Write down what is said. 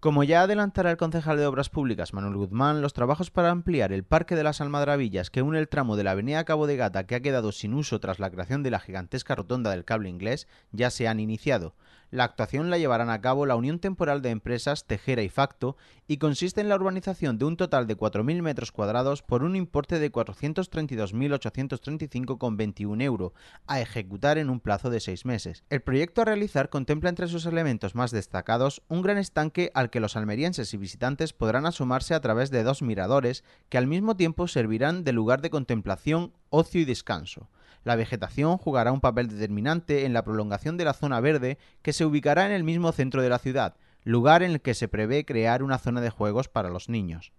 Como ya adelantará el concejal de Obras Públicas Manuel Guzmán, los trabajos para ampliar el Parque de las Almadravillas, que une el tramo de la Avenida Cabo de Gata que ha quedado sin uso tras la creación de la gigantesca rotonda del cable inglés ya se han iniciado. La actuación la llevarán a cabo la Unión Temporal de Empresas Tejera y Facto y consiste en la urbanización de un total de 4.000 metros cuadrados por un importe de 432.835,21 euros, a ejecutar en un plazo de seis meses. El proyecto a realizar contempla entre sus elementos más destacados un gran estanque al que los almerienses y visitantes podrán asomarse a través de dos miradores que al mismo tiempo servirán de lugar de contemplación, ocio y descanso. La vegetación jugará un papel determinante en la prolongación de la zona verde que se ubicará en el mismo centro de la ciudad, lugar en el que se prevé crear una zona de juegos para los niños.